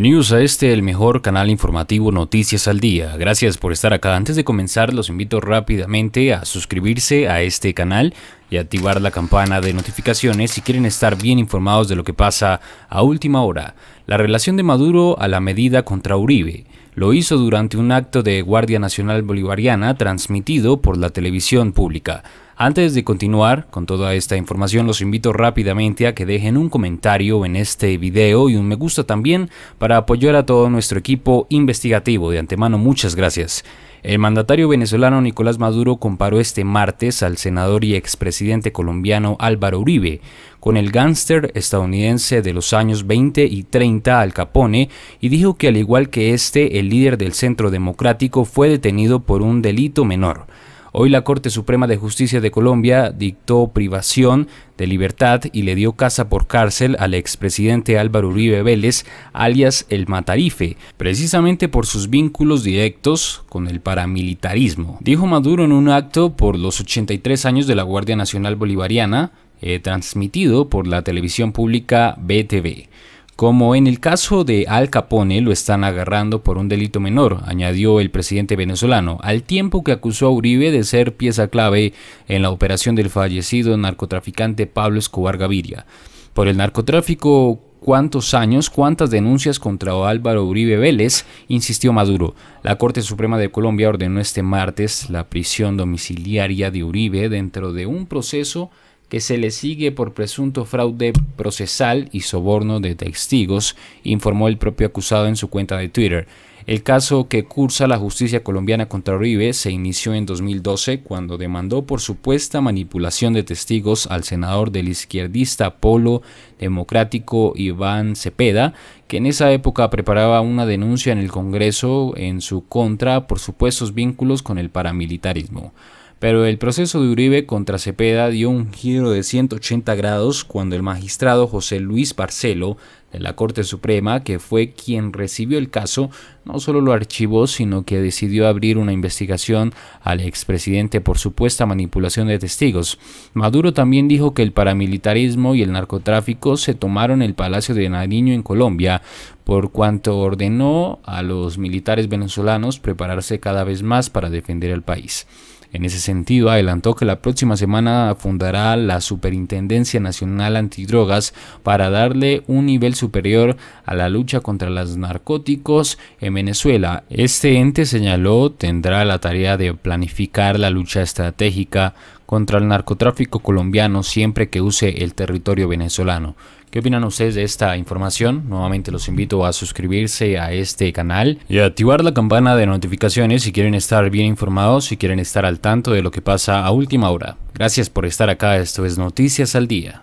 Bienvenidos a este, el mejor canal informativo Noticias al Día. Gracias por estar acá. Antes de comenzar, los invito rápidamente a suscribirse a este canal y activar la campana de notificaciones si quieren estar bien informados de lo que pasa a última hora. La relación de Maduro a la medida contra Uribe. Lo hizo durante un acto de Guardia Nacional Bolivariana transmitido por la televisión pública. Antes de continuar con toda esta información, los invito rápidamente a que dejen un comentario en este video y un me gusta también para apoyar a todo nuestro equipo investigativo. De antemano, muchas gracias. El mandatario venezolano Nicolás Maduro comparó este martes al senador y expresidente colombiano Álvaro Uribe con el gángster estadounidense de los años 20 y 30 Al Capone y dijo que al igual que este, el líder del Centro Democrático fue detenido por un delito menor. Hoy la Corte Suprema de Justicia de Colombia dictó privación de libertad y le dio casa por cárcel al expresidente Álvaro Uribe Vélez, alias el Matarife, precisamente por sus vínculos directos con el paramilitarismo. Dijo Maduro en un acto por los 83 años de la Guardia Nacional Bolivariana, eh, transmitido por la televisión pública BTV como en el caso de Al Capone lo están agarrando por un delito menor, añadió el presidente venezolano, al tiempo que acusó a Uribe de ser pieza clave en la operación del fallecido narcotraficante Pablo Escobar Gaviria. Por el narcotráfico cuántos años, cuántas denuncias contra Álvaro Uribe Vélez, insistió Maduro. La Corte Suprema de Colombia ordenó este martes la prisión domiciliaria de Uribe dentro de un proceso que se le sigue por presunto fraude procesal y soborno de testigos, informó el propio acusado en su cuenta de Twitter. El caso que cursa la justicia colombiana contra Uribe se inició en 2012 cuando demandó por supuesta manipulación de testigos al senador del izquierdista Polo Democrático Iván Cepeda, que en esa época preparaba una denuncia en el Congreso en su contra por supuestos vínculos con el paramilitarismo. Pero el proceso de Uribe contra Cepeda dio un giro de 180 grados cuando el magistrado José Luis Barcelo de la Corte Suprema, que fue quien recibió el caso, no solo lo archivó, sino que decidió abrir una investigación al expresidente por supuesta manipulación de testigos. Maduro también dijo que el paramilitarismo y el narcotráfico se tomaron el Palacio de Nariño en Colombia, por cuanto ordenó a los militares venezolanos prepararse cada vez más para defender al país. En ese sentido, adelantó que la próxima semana fundará la Superintendencia Nacional Antidrogas para darle un nivel superior a la lucha contra los narcóticos en Venezuela. Este ente señaló tendrá la tarea de planificar la lucha estratégica contra el narcotráfico colombiano siempre que use el territorio venezolano. ¿Qué opinan ustedes de esta información? Nuevamente los invito a suscribirse a este canal y a activar la campana de notificaciones si quieren estar bien informados, si quieren estar al tanto de lo que pasa a última hora. Gracias por estar acá, esto es Noticias al Día.